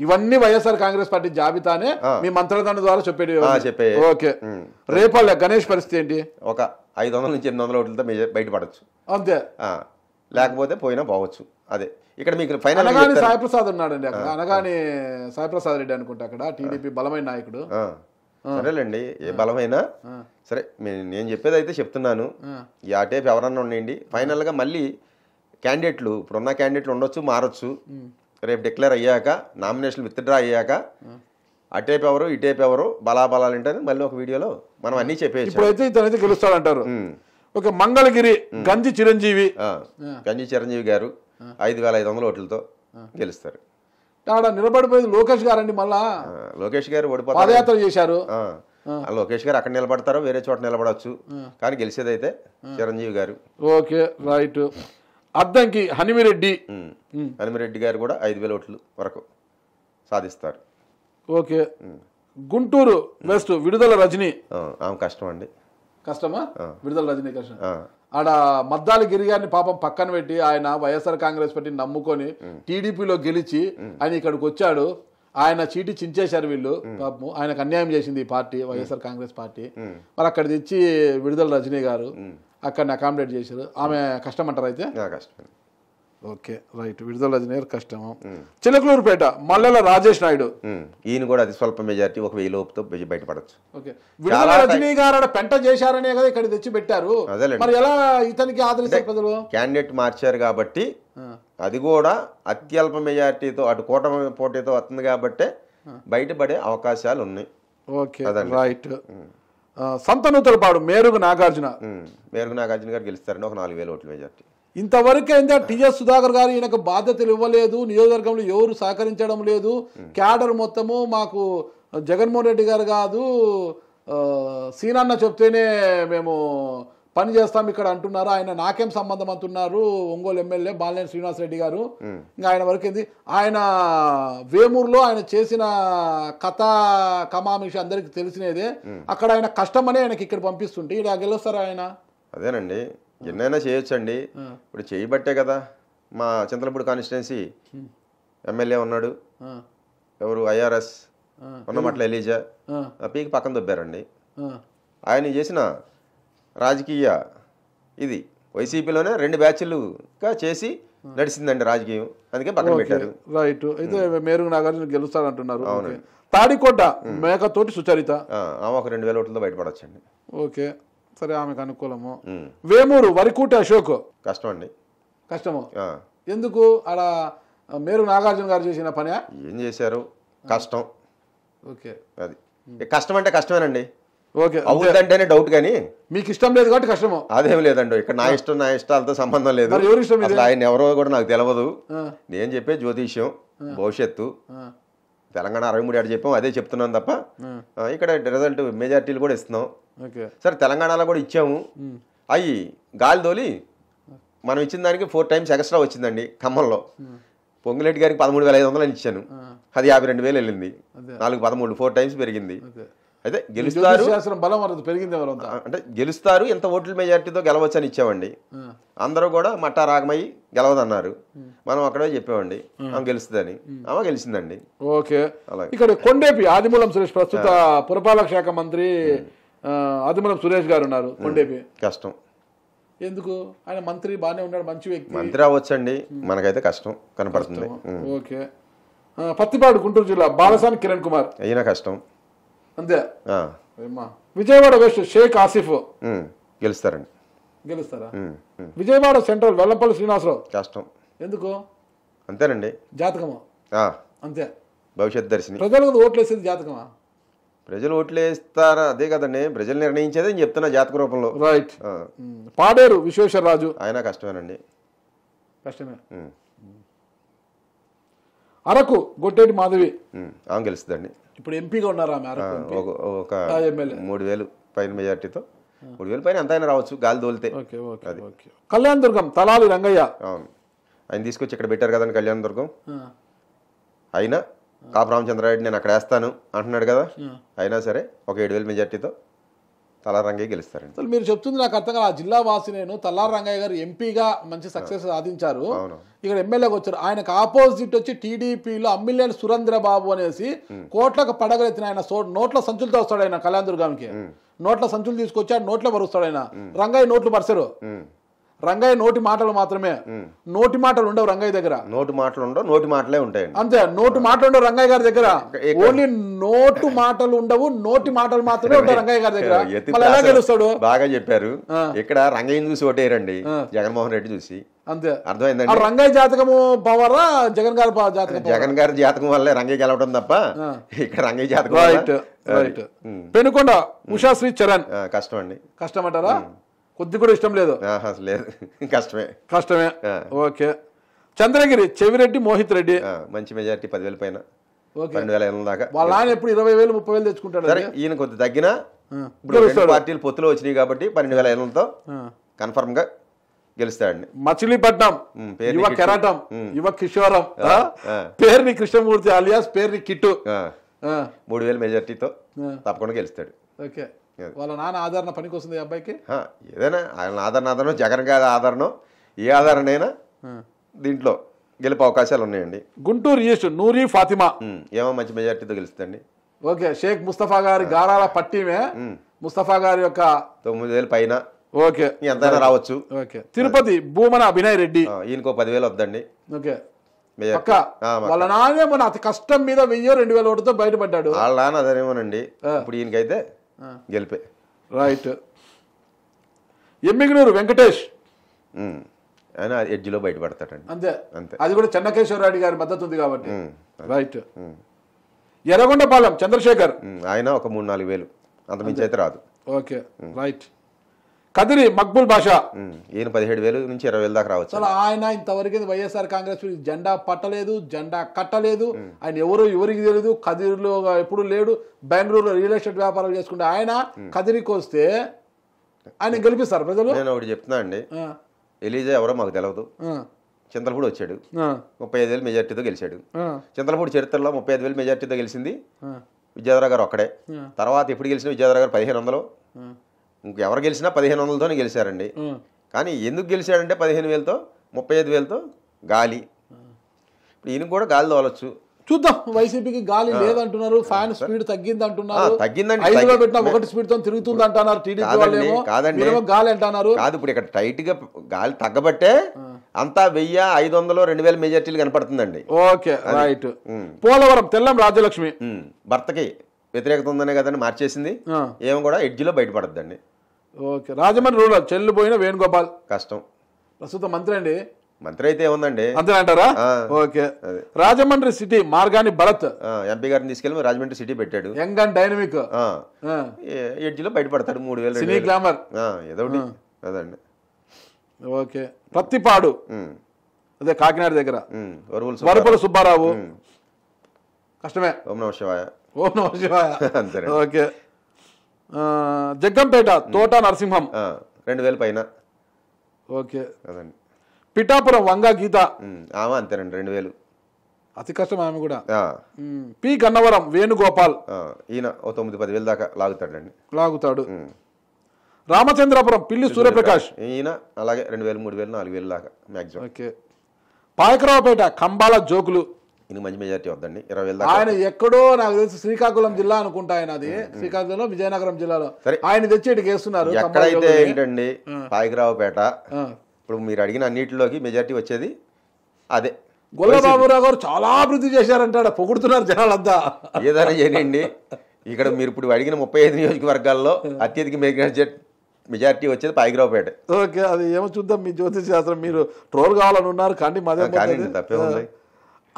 ఇవన్నీ వైఎస్ఆర్ కాంగ్రెస్ పార్టీ జాబితానే మీ మంత్రదండ ద్వారా చెప్పేది చెప్పే ఓకే రేపల్ల గణేష్ పరిస్థితి ఏంటి ఒక ఐదు వందల నుంచి ఎనిమిది వందల ఓట్లతో బయటపడచ్చు అంతే లేకపోతే పోయినా పోవచ్చు అదే ఇక్కడ మీకు ఫైనల్ ఉన్నాడు ఉన్నాడండి అక్కడ అనగానే సాయిప్రసాద్ రెడ్డి అనుకుంటా అక్కడ టీడీపీ బలమైన నాయకుడు సరేలేండి ఏ బలమైనా సరే నేను చెప్పేది అయితే చెప్తున్నాను ఈ ఆ టైప్ ఎవరన్నా ఉండండి ఫైనల్గా మళ్ళీ క్యాండిడేట్లు ఇప్పుడున్న క్యాండిడేట్లు ఉండొచ్చు మారొచ్చు రేపు డిక్లేర్ అయ్యాక నామినేషన్ విత్డ్రా అయ్యాక అటేపు ఎవరు ఇటేపు ఎవరు బలాబలాలు ఏంటని మళ్ళీ ఒక వీడియోలో మనం అన్ని చెప్పేసి ఇప్పుడైతే ఇతనైతే గెలుస్తాడంటారు ఒక మంగళగిరి గంజి చిరంజీవి గంజి చిరంజీవి గారు ఐదు వేల ఐదు వందల ఓట్లతో గెలుస్తారు అక్కడ నిలబడిపోయింది లోకేష్ గారు అండి మళ్ళా లోకేష్ గారు ఓడిపోతారు పాదయాత్ర చేశారు లోకేష్ గారు అక్కడ నిలబడతారు వేరే చోట నిలబడవచ్చు కానీ గెలిచేదైతే చిరంజీవి గారు ఓకే రైట్ అద్దంకి హనిమిరెడ్డి హనిమిరెడ్డి గారు కూడా ఐదు వేల ఓట్లు వరకు సాధిస్తారు ఓకే గుంటూరు నెక్స్ట్ విడుదల రజనీ ఆమె కష్టం అండి కష్టమా విడుదల రజనీ కష్టం ఆడ మద్దాలి గిరిగారిని పాపం పక్కన పెట్టి ఆయన వైఎస్ఆర్ కాంగ్రెస్ పార్టీని నమ్ముకొని టీడీపీలో గెలిచి ఆయన ఇక్కడికి వచ్చాడు ఆయన చీటి చించేశారు వీళ్ళు పాపము ఆయనకు అన్యాయం చేసింది ఈ పార్టీ వైఎస్ఆర్ కాంగ్రెస్ పార్టీ మరి అక్కడ తెచ్చి విడుదల రజనీ గారు అక్కడ అకామిడేట్ చేశారు ఆమె కష్టమంటారు అయితే కష్టం ఓకే రైట్ విడుదల అధినేర్ కష్టము చిలకలూరుపేట మల్లెల రాజేష్ నాయుడు ఈయన కూడా అది స్వల్ప మెజార్టీ ఒక వెయ్యి లోపుతో బయటపడచ్చు ఓకే విడుదల రజనీ గారు పెంట చేశారనే కదా ఇక్కడ తెచ్చి పెట్టారు మరి ఎలా ఇతనికి ఆదరిస్తారు ప్రజలు క్యాండిడేట్ మార్చారు కాబట్టి అది కూడా అత్యల్ప మెజార్టీతో అటు కూటమి పోటీతో వస్తుంది కాబట్టి బయటపడే అవకాశాలు ఉన్నాయి ఓకే రైట్ పాడు మేరుగు నాగార్జున మేరుగు నాగార్జున గారు గెలుస్తారని ఒక నాలుగు వేల ఓట్ల మెజార్టీ ఇంతవరకు ఏంటంటే టీఎస్ సుధాకర్ గారు ఈయనకు బాధ్యతలు ఇవ్వలేదు నియోజకవర్గంలో ఎవరు సహకరించడం లేదు క్యాడర్ మొత్తము మాకు జగన్మోహన్ రెడ్డి గారు కాదు సీనన్న చెప్తేనే మేము పని చేస్తాం ఇక్కడ అంటున్నారు ఆయన నాకేం సంబంధం అంటున్నారు ఒంగోలు ఎమ్మెల్యే బాలినేని శ్రీనివాసరెడ్డి గారు ఇంకా ఆయన వరకు ఏంది ఆయన వేమూరులో ఆయన చేసిన కథ కమామిషి అందరికి తెలిసినదే అక్కడ ఆయన అనే ఆయనకి ఇక్కడ పంపిస్తుంటే ఇలా గెలుస్తారు ఆయన అదేనండి ఎన్నైనా చేయొచ్చండి ఇప్పుడు చేయబట్టే కదా మా చింతలపూడి కాన్స్టిట్యున్సీ ఎమ్మెల్యే ఉన్నాడు ఎవరు ఐఆర్ఎస్ ఉన్నమట్ల ఎలీజా పీకి పక్కన దొబ్బారండి ఆయన చేసిన రాజకీయ ఇది వైసీపీలోనే రెండు బ్యాచ్లుగా చేసి నడిచిందండి రాజకీయం అందుకే పక్కన పెట్టారు రైట్ అయితే మేరు నాగార్జున గెలుస్తారంటున్నారు తాడికోట మేకతోటి సుచరిత ఆమె ఒక రెండు వేల ఓట్లతో బయటపడొచ్చండి ఓకే సరే ఆమెకు అనుకూలము వేమూరు వరికూట అశోక్ కష్టం అండి కష్టము ఎందుకు అలా మేరు నాగార్జున గారు చేసిన పని ఏం చేశారు కష్టం ఓకే అది కష్టం అంటే కష్టమేనండి ఓకే అవుతుందంటేనే డౌట్ కానీ మీకు ఇష్టం లేదు కాబట్టి కష్టము అదేం లేదండి ఇక్కడ నా ఇష్టం నా ఇష్టాలతో సంబంధం లేదు ఇష్టం ఆయన ఎవరో కూడా నాకు తెలియదు నేను చెప్పే జ్యోతిష్యం భవిష్యత్తు తెలంగాణ అరవై మూడు ఏడు చెప్పాం అదే చెప్తున్నాం తప్ప ఇక్కడ రిజల్ట్ మెజార్టీలు కూడా ఇస్తున్నాం సరే తెలంగాణలో కూడా ఇచ్చాము అవి గాలి తోలి మనం ఇచ్చిన దానికి ఫోర్ టైమ్స్ ఎక్స్ట్రా వచ్చిందండి ఖమ్మంలో పొంగులెడ్డి గారికి పదమూడు వేల ఐదు వందలు ఇచ్చాను అది యాభై రెండు వేలు వెళ్ళింది నాలుగు పదమూడు ఫోర్ టైమ్స్ పెరిగింది అయితే గెలుస్తారు బలం పెరిగింది అంటే గెలుస్తారు ఎంత ఓట్ల మెజార్టీతో గెలవచ్చని ఇచ్చామండి అందరూ కూడా మట్టా రాగమయ్యి గెలవదన్నారు మనం అక్కడే చెప్పామండి ఆమె గెలుస్తుందని ఆమె గెలిచిందండి ఓకే ఇక్కడ కొండేపి ఆదిమూలం సురేష్ ప్రస్తుత పురపాలక శాఖ మంత్రి ఆదిమూలం సురేష్ గారు ఉన్నారు కొండేపి కష్టం ఎందుకు ఆయన మంత్రి బాగానే ఉన్నాడు మంచి వ్యక్తి మంత్రి అవ్వచ్చండి మనకైతే కష్టం కనపడుతుంది ఓకే పత్తిపాడు గుంటూరు జిల్లా బాలసాని కిరణ్ కుమార్ అయినా కష్టం అంతే విజయవాడ వెస్ట్ షేక్ ఆసిఫ్ గెలుస్తారండి గెలుస్తారా విజయవాడ సెంట్రల్ వెల్లపల్లి శ్రీనివాసరావు కష్టం ఎందుకు అంతేనండి జాతకమా అంతే భవిష్యత్ దర్శనం ప్రజలకు ఓట్లేసేది జాతకమా ప్రజలు ఓట్లేస్తారా అదే కదండి ప్రజలు నిర్ణయించేది అని చెప్తున్నా జాతక రూపంలో రైట్ పాడేరు విశ్వేశ్వరరాజు ఆయన కష్టమేనండి కష్టమే అరకు గొట్టేటి మాధవి గెలుస్తుందండి ఇప్పుడు ఎంపీగా ఉన్నారా ఒక మూడు వేలు పైన మెజార్టీతో మూడు వేలు పైన ఎంత అయినా రావచ్చు గాలి దోలితే కళ్యాణ్ దుర్గం తలాలి రంగయ్య అవును ఆయన తీసుకొచ్చి ఇక్కడ పెట్టారు కదండి కళ్యాణ్ దుర్గం అయినా కాపు రామచంద్రారెడ్డి నేను అక్కడ వేస్తాను అంటున్నాడు కదా అయినా సరే ఒక ఏడు వేల మెజార్టీతో తలారంగయ్య గెలుస్తారు అసలు మీరు చెప్తుంది నాకు అర్థం కాదు ఆ జిల్లా వాసి నేను తల్లారంగయ్య గారు ఎంపీగా మంచి సక్సెస్ సాధించారు ఇక్కడ ఎమ్మెల్యేగా వచ్చారు ఆయనకు ఆపోజిట్ వచ్చి టీడీపీలో అమ్మిలేని సురేంద్ర బాబు అనేసి కోట్లకు పడగలెత్తిన ఆయన నోట్ల సంచులతో వస్తాడు ఆయన కళ్యాణ్ దుర్గానికి నోట్ల సంచులు తీసుకొచ్చి ఆయన నోట్లో పరుస్తాడు ఆయన రంగయ్య నోట్లు పరిసరు రంగయ్య నోటి మాటలు మాత్రమే నోటి మాటలు ఉండవు రంగయ్య దగ్గర నోటి మాటలు ఉండవు నోటి మాటలే ఉంటాయి అంతే నోటి మాటలు ఉండవు రంగయ్య గారి దగ్గర ఓన్లీ నోటు మాటలు ఉండవు నోటి మాటలు మాత్రమే ఉంటాయి రంగయ్య గారి దగ్గర ఎలా గెలుస్తాడు బాగా చెప్పారు ఇక్కడ రంగయ్య చూసి ఓటేయరండి జగన్మోహన్ రెడ్డి చూసి అంతే అర్థమైందండి రంగయ్య జాతకము పవరా జగన్ గారి జాతకం జగన్ గారి జాతకం వల్లే రంగయ్య గెలవడం తప్ప ఇక్కడ రంగయ్య జాతకం రైట్ రైట్ పెనుకొండ ఉషాశ్రీ చరణ్ కష్టం అండి కష్టం అంటారా కొద్ది కూడా ఇష్టం లేదు లేదు కష్టమే కష్టమే ఓకే చంద్రగిరి చెవిరెడ్డి మోహిత్ రెడ్డి మంచి మెజార్టీ పదివేల పైన రెండు వేల ఐదు దాకా వాళ్ళ ఆయన ఎప్పుడు ఇరవై వేలు ముప్పై వేలు తెచ్చుకుంటాడు ఈయన కొద్ది తగ్గినా పార్టీలు పొత్తులు వచ్చినాయి కాబట్టి పన్నెండు వేల ఐదు కన్ఫర్మ్ గా గెలుస్తాడండి మచిలీపట్నం యువ కెరాటం యువ కిషోరం పేరుని కృష్ణమూర్తి అలియాస్ పేరుని కిట్టు మూడు వేల మెజార్టీతో తప్పకుండా గెలుస్తాడు ఓకే వాళ్ళ నాన్న ఆదరణ పనికి వస్తుంది అబ్బాయికి ఏదైనా ఆయన ఆదరణ ఆదరణ జగన్ గారి ఆదరణ ఏ ఆధారణైనా దీంట్లో గెలిపే అవకాశాలు ఉన్నాయండి గుంటూరు ఈస్ట్ నూరి ఫాతిమా ఏమో మంచి మెజార్టీతో గెలుస్తుంది ఓకే షేక్ ముస్తఫా గారి గారాల పట్టిమే ముస్తఫా గారి యొక్క తొమ్మిది వేల పైన ఓకే ఎంతైనా రావచ్చు ఓకే తిరుపతి భూమన అభినయ్ రెడ్డి ఈయనకు పదివేలు వద్దండి ఓకే వాళ్ళ నాన్నే మన అతి కష్టం మీద వెయ్యో రెండు వేల ఒకటితో బయటపడ్డాడు వాళ్ళ నాన్న అదేమోనండి ఇప్పుడు ఈయనకైతే గెలిపే రైట్ ఎమ్మిగనూరు వెంకటేష్ ఆయన ఎడ్జ్లో బయటపడతాడండి అంతే అంతే అది కూడా రెడ్డి గారి మద్దతు ఉంది కాబట్టి రైట్ ఎర్రగొండపాలెం చంద్రశేఖర్ ఆయన ఒక మూడు నాలుగు వేలు అంత మించి అయితే రాదు ఓకే రైట్ కదిరి మక్బుల్ భాష ఈయన పదిహేడు వేలు నుంచి ఇరవై వేలు దాకా రావచ్చు అసలు ఆయన ఇంతవరకు వైఎస్ఆర్ కాంగ్రెస్ జెండా పట్టలేదు జెండా కట్టలేదు ఆయన ఎవరు ఎవరికి తెలియదు కదిరిలో ఎప్పుడు లేడు బెంగళూరులో రియల్ ఎస్టేట్ వ్యాపారాలు చేసుకుంటే ఆయన కదిరికి వస్తే ఆయన గెలిపిస్తారు ప్రజలు నేను ఒకటి చెప్తున్నా అండి ఎలీజా ఎవరో మాకు తెలియదు చింతలపూడి వచ్చాడు ముప్పై ఐదు వేలు మెజార్టీతో గెలిచాడు చింతలపూడి చరిత్రలో ముప్పై ఐదు వేలు మెజార్టీతో గెలిచింది విద్యాధర గారు ఒక్కడే తర్వాత ఎప్పుడు గెలిచిన విద్యాధర గారు పదిహేను వందలు ఇంకెవరు గెలిచినా పదిహేను వందలతోనే గెలిచారండి కానీ ఎందుకు గెలిచాడంటే పదిహేను వేలతో ముప్పై ఐదు వేలతో గాలి ఇప్పుడు ఈయన కూడా గాలి తోలొచ్చు చూద్దాం వైసీపీకి గాలి లేదంటున్నారు ఫ్యాన్ స్పీడ్ తగ్గింది అంటున్నారు తగ్గిందండి ఒకటి స్పీడ్ తో తిరుగుతుంది అంటున్నారు కాదండి గాలి అంటున్నారు కాదు ఇప్పుడు ఇక్కడ టైట్ గా గాలి తగ్గబట్టే అంతా వెయ్యి ఐదు వందలు రెండు వేల మెజార్టీలు కనపడుతుందండి ఓకే రైట్ పోలవరం తెల్లం రాజ్యలక్ష్మి భర్తకి వ్యతిరేకత ఉందనే కదండి మార్చేసింది ఏమి కూడా ఎడ్జిలో బయటపడద్దండి okay Rajahmundry rural Chelluboina Venugopal కష్టం ప్రస్తుతం మంత్రి అండి మంత్రి అయితే ఉందండి మంత్రి అంటారా ఓకే రాజమండ్రి సిటీ మార్గాన్ని భరత్ ఎంపీ గారిని తీసుకెళ్ళి రాజమండ్రి సిటీ పెట్టాడు యంగ్ అండ్ డైనమిక్ ఎడ్జిలో బయటపడతాడు మూడు వేలు సినీ గ్లామర్ ఏదో అదండి ఓకే పత్తిపాడు అదే కాకినాడ దగ్గర వరుపుల సుబ్బారావు కష్టమే ఓం నమ శివాయ ఓం నమ శివాయ (laughs) ఓకే జగ్గంపేట తోట నరసింహం రెండు వేల పైన ఓకే అదండి పిఠాపురం వంగ గీత అంతేనండి రెండు వేలు అతి కష్టం ఆమె కూడా పి గన్నవరం వేణుగోపాల్ ఈయన ఓ తొమ్మిది పది వేలు దాకా లాగుతాడండి లాగుతాడు రామచంద్రాపురం పిల్లి సూర్యప్రకాష్ ఈయన అలాగే రెండు వేలు మూడు వేలు నాలుగు వేలు దాకా మ్యాక్సిమం ఓకే పాయకరావుపేట కంబాల జోకులు ఇది మంచి మెజార్టీ వద్దండి ఇరవై ఆయన ఎక్కడో నాకు తెలిసి శ్రీకాకుళం జిల్లా అనుకుంటా ఆయన అది శ్రీకాకుళంలో విజయనగరం జిల్లాలో ఆయన తెచ్చి ఇటు వేస్తున్నారు ఎక్కడైతే ఏంటండి పాయకరావుపేట ఇప్పుడు మీరు అడిగిన అన్నిటిలోకి మెజార్టీ వచ్చేది అదే గొల్లబాబురావు గారు చాలా అభివృద్ధి చేశారంటాడు పొగుడుతున్నారు జనాలంతా ఏదైనా చేయండి ఇక్కడ మీరు ఇప్పుడు అడిగిన ముప్పై ఐదు నియోజకవర్గాల్లో అత్యధిక మెజార్టీ మెజార్టీ వచ్చేది పాయగ్రావుపేట ఓకే అది ఏమో చూద్దాం మీ జ్యోతిష్ శాస్త్రం మీరు ట్రోల్ కావాలని ఉన్నారు కానీ మాదే కానీ తప్పే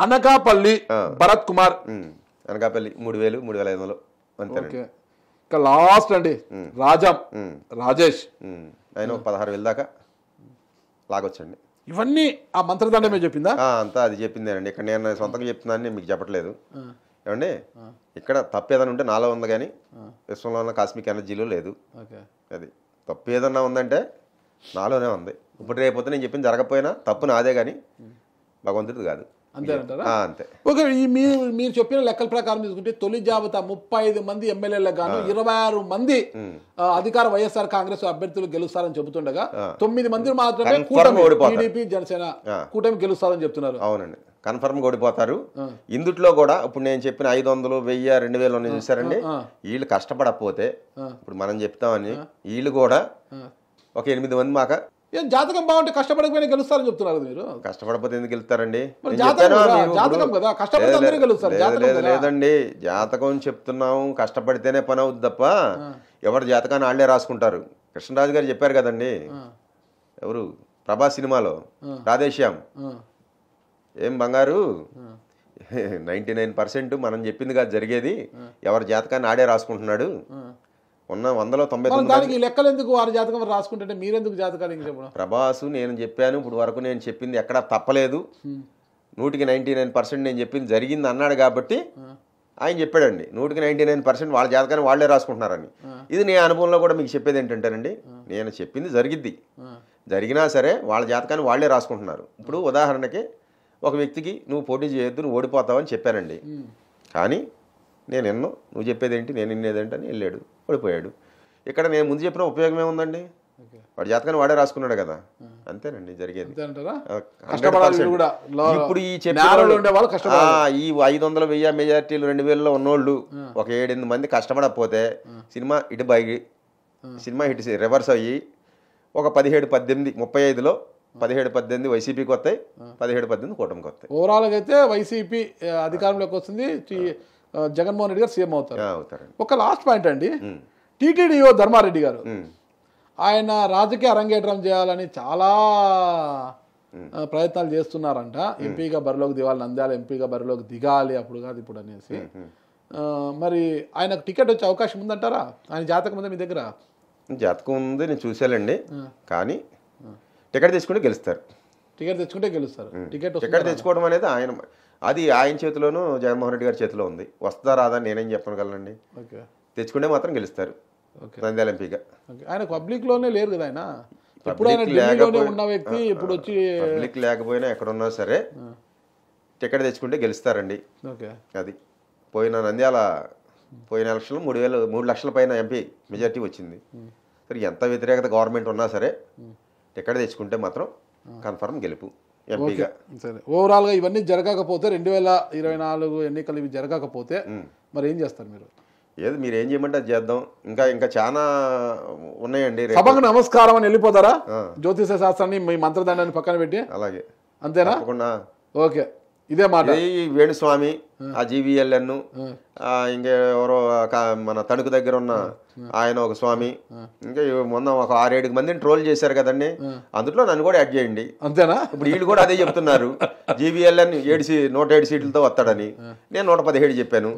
అనకాపల్లి భరత్ కుమార్ అనకాపల్లి మూడు వేలు మూడు వేల ఐదు వందలు అంతే ఇంకా లాస్ట్ అండి రాజా రాజేష్ ఆయన పదహారు వేలు దాకా లాగొచ్చండి ఇవన్నీ ఆ మంత్రదండమే చెప్పిందా అంతా అది చెప్పిందేనండి ఇక్కడ నేను సొంతంగా చెప్తున్నాను మీకు చెప్పట్లేదు ఏమండి ఇక్కడ తప్పు ఏదన్నా ఉంటే నాలో ఉంది కానీ విశ్వంలో ఉన్న కాస్మిక్ ఎనర్జీలో లేదు అది తప్పు ఏదన్నా ఉందంటే నాలోనే ఉంది ఇప్పుడు పోతే నేను చెప్పింది జరగకపోయినా తప్పు నాదే కానీ భగవంతుడిది కాదు అంతే మీరు మీరు చెప్పిన లెక్కల ప్రకారం తీసుకుంటే తొలి జాబితా ముప్పై ఐదు మంది ఎమ్మెల్యేలకు గాను ఇరవై ఆరు మంది అధికార వైఎస్ఆర్ కాంగ్రెస్ అభ్యర్థులు గెలుస్తారని చెబుతుండగా తొమ్మిది మంది మాత్రమే టీడీపీ జనసేన కూటమి గెలుస్తారని చెప్తున్నారు అవునండి కన్ఫర్మ్ ఓడిపోతారు ఇందుట్లో కూడా ఇప్పుడు నేను చెప్పిన ఐదు వందలు వెయ్యి రెండు వేలు ఉన్నాయి చూసారండి వీళ్ళు కష్టపడకపోతే ఇప్పుడు మనం చెప్తామని వీళ్ళు కూడా ఒక ఎనిమిది మంది మాకు ఏం జాతకం బాగుంటే కష్టపడకపోయినా గెలుస్తారని చెప్తున్నారు మీరు కష్టపడకపోతే ఎందుకు గెలుస్తారండి లేదండి జాతకం చెప్తున్నాము కష్టపడితేనే పని అవుతుంది తప్ప ఎవరి జాతకాన్ని ఆళ్లే రాసుకుంటారు కృష్ణరాజు గారు చెప్పారు కదండి ఎవరు ప్రభా సినిమాలో రాధేశ్యామ్ ఏం బంగారు (laughs) నైంటీ నైన్ పర్సెంట్ మనం జరిగేది ఎవరి జాతకాన్ని ఆడే రాసుకుంటున్నాడు ఉన్న వందలో తొంభై లెక్కలు ఎందుకు వారి జాతకం రాసుకుంటే మీరెందుకు జాతకాలు చెప్పడం ప్రభాస్ నేను చెప్పాను ఇప్పుడు వరకు నేను చెప్పింది ఎక్కడా తప్పలేదు నూటికి నైంటీ నైన్ పర్సెంట్ నేను చెప్పింది జరిగింది అన్నాడు కాబట్టి ఆయన చెప్పాడండి నూటికి నైంటీ నైన్ పర్సెంట్ వాళ్ళ జాతకాన్ని వాళ్ళే రాసుకుంటున్నారని ఇది నేను అనుభవంలో కూడా మీకు చెప్పేది ఏంటంటేనండి నేను చెప్పింది జరిగిద్ది జరిగినా సరే వాళ్ళ జాతకాన్ని వాళ్ళే రాసుకుంటున్నారు ఇప్పుడు ఉదాహరణకి ఒక వ్యక్తికి నువ్వు పోటీ చేయొద్దు నువ్వు ఓడిపోతావని చెప్పానండి కానీ నేను ఎన్నో నువ్వు చెప్పేదేంటి నేను ఇన్నేదేంటి అని వెళ్ళాడు పడిపోయాడు ఇక్కడ నేను ముందు చెప్పిన ఉపయోగం ఏముందండి వాడు జాతకాన్ని వాడే రాసుకున్నాడు కదా అంతేనండి జరిగేది ఇప్పుడు ఈ ఈ ఐదు వందల వెయ్యి మెజార్టీలు రెండు వేలలో ఉన్నోళ్ళు ఒక ఏడెనిమిది మంది కష్టపడకపోతే సినిమా ఇటు బాగి సినిమా హిట్ రివర్స్ అయ్యి ఒక పదిహేడు పద్దెనిమిది ముప్పై ఐదులో పదిహేడు పద్దెనిమిది వైసీపీకి వస్తాయి పదిహేడు పద్దెనిమిది కూటమికి వస్తాయి ఓవరాల్గా అయితే వైసీపీ అధికారంలోకి వస్తుంది జగన్మోహన్ రెడ్డి గారు సీఎం అవుతారు ఒక లాస్ట్ పాయింట్ అండి టీటీడీఓ ధర్మారెడ్డి గారు ఆయన రాజకీయ అరంగేట్రం చేయాలని చాలా ప్రయత్నాలు చేస్తున్నారంట ఎంపీగా బరిలోకి దిగాలి అందాలి ఎంపీగా బరిలోకి దిగాలి అప్పుడు కాదు ఇప్పుడు అనేసి మరి ఆయనకు టికెట్ వచ్చే అవకాశం ఉందంటారా ఆయన జాతకం ఉందా మీ దగ్గర జాతకం ఉంది నేను చూసాలండి కానీ టికెట్ తెచ్చుకుంటే గెలుస్తారు టికెట్ తెచ్చుకుంటే గెలుస్తారు టికెట్ టికెట్ తెచ్చుకోవడం అనేది ఆయన అది ఆయన చేతిలోనూ జగన్మోహన్ రెడ్డి గారి చేతిలో ఉంది వస్తుందా రాదా నేనేం చెప్పగలనండి తెచ్చుకుంటే మాత్రం గెలుస్తారు నంద్యాల ఎంపీగా ఆయన పబ్లిక్లోనే లేరు కదా ఆయన పబ్లిక్ లేకపోయినా ఎక్కడున్నా సరే టికెట్ తెచ్చుకుంటే గెలుస్తారండి అది పోయిన నంద్యాల పోయిన ఎలక్షన్లో మూడు వేలు మూడు లక్షల పైన ఎంపీ మెజార్టీ వచ్చింది సరే ఎంత వ్యతిరేకత గవర్నమెంట్ ఉన్నా సరే టికెట్ తెచ్చుకుంటే మాత్రం కన్ఫర్మ్ గెలుపు ఓకే సరే ఓవరాల్గా ఇవన్నీ జరగకపోతే రెండు వేల ఇరవై నాలుగు ఎన్నికలు ఇవి జరగకపోతే మరి ఏం చేస్తారు మీరు ఏది మీరు ఏం చేయమంటే చేద్దాం ఇంకా ఇంకా చాలా ఉన్నాయండి సభకు నమస్కారం అని వెళ్ళిపోతారా జ్యోతిష శాస్త్రాన్ని మీ మంత్రదండాన్ని పక్కన పెట్టి అలాగే అంతేనా ఓకే ఇదే మాట ఈ వేణుస్వామి ఆ జీవీఎల్ఎన్ ఇంకెవరో మన తణుకు దగ్గర ఉన్న ఆయన ఒక స్వామి ఇంకా మొన్న ఒక ఆరేడు మందిని ట్రోల్ చేశారు కదండి అందులో నన్ను కూడా యాడ్ చేయండి అంతేనా ఇప్పుడు వీళ్ళు కూడా అదే చెప్తున్నారు జీవిఎల్ఎన్ ఏడు సీ నూట ఏడు సీట్లతో వస్తాడని నేను నూట పదిహేడు చెప్పాను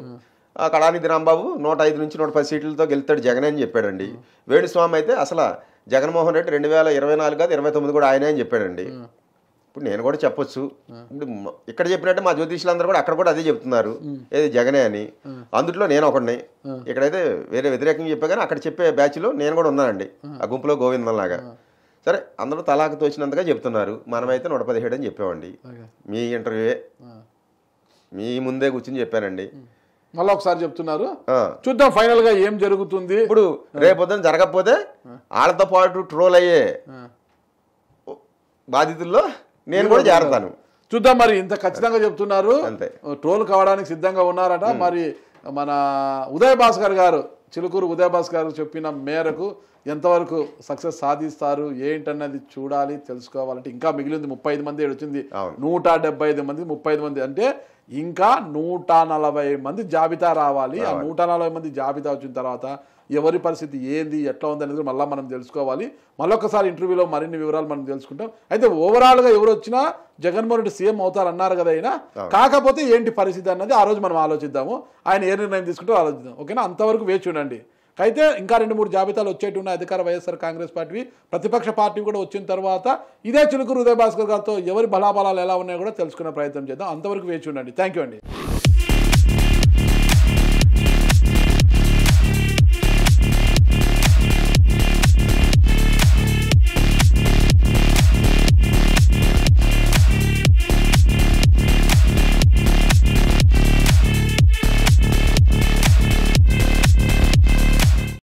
కళానిధి రాంబాబు నూట ఐదు నుంచి నూట పది సీట్లతో గెలుతాడు జగన్ అని చెప్పాడండి వేణుస్వామి అయితే అసలు జగన్మోహన్ రెడ్డి రెండు వేల ఇరవై నాలుగు కాదు ఇరవై తొమ్మిది కూడా ఆయనే అని చెప్పాడండి ఇప్పుడు నేను కూడా చెప్పొచ్చు ఇక్కడ చెప్పినట్టు మా జ్యోతిష్యులందరూ కూడా అక్కడ కూడా అదే చెప్తున్నారు ఏది జగనే అని అందుట్లో నేను ఒకడిని ఇక్కడైతే వేరే వ్యతిరేకంగా చెప్పా కానీ అక్కడ చెప్పే బ్యాచ్లో నేను కూడా ఉన్నానండి ఆ గుంపులో గోవిందం లాగా సరే అందరూ తలాకు తోచినంతగా చెప్తున్నారు మనమైతే నూట పదిహేడు అని చెప్పామండి మీ ఇంటర్వ్యూ మీ ముందే కూర్చొని చెప్పానండి మళ్ళీ ఒకసారి చెప్తున్నారు చూద్దాం ఫైనల్ గా ఏం జరుగుతుంది ఇప్పుడు రేపొద్దున జరగకపోతే వాళ్ళతో పాటు ట్రోల్ అయ్యే బాధితుల్లో నేను కూడా జారుతాను చూద్దాం మరి ఇంత ఖచ్చితంగా చెప్తున్నారు ట్రోల్ కావడానికి సిద్ధంగా ఉన్నారట మరి మన ఉదయ్ భాస్కర్ గారు చిలుకూరు ఉదయ్ భాస్కర్ చెప్పిన మేరకు ఎంతవరకు సక్సెస్ సాధిస్తారు ఏంటన్నది చూడాలి తెలుసుకోవాలంటే ఇంకా మిగిలింది ముప్పై ఐదు మంది ఏడుచింది నూట డెబ్బై ఐదు మంది ముప్పై ఐదు మంది అంటే ఇంకా నూట నలభై మంది జాబితా రావాలి ఆ నూట నలభై మంది జాబితా వచ్చిన తర్వాత ఎవరి పరిస్థితి ఏంది ఎట్లా అనేది మళ్ళీ మనం తెలుసుకోవాలి మళ్ళొకసారి ఇంటర్వ్యూలో మరిన్ని వివరాలు మనం తెలుసుకుంటాం అయితే ఓవరాల్గా ఎవరు వచ్చినా జగన్మోహన్ రెడ్డి సీఎం అవుతారన్నారు కదా అయినా కాకపోతే ఏంటి పరిస్థితి అన్నది ఆ రోజు మనం ఆలోచిద్దాము ఆయన ఏ నిర్ణయం తీసుకుంటారో ఆలోచిద్దాం ఓకేనా అంతవరకు వేచి ఉండండి అయితే ఇంకా రెండు మూడు జాబితాలు వచ్చేటి ఉన్నాయి అధికార వైఎస్ఆర్ కాంగ్రెస్ పార్టీ ప్రతిపక్ష పార్టీ కూడా వచ్చిన తర్వాత ఇదే చిలుకు హృదయ భాస్కర్ గారితో ఎవరి బలాబలాలు ఎలా ఉన్నాయో కూడా తెలుసుకునే ప్రయత్నం చేద్దాం అంతవరకు వేచి ఉండండి థ్యాంక్ అండి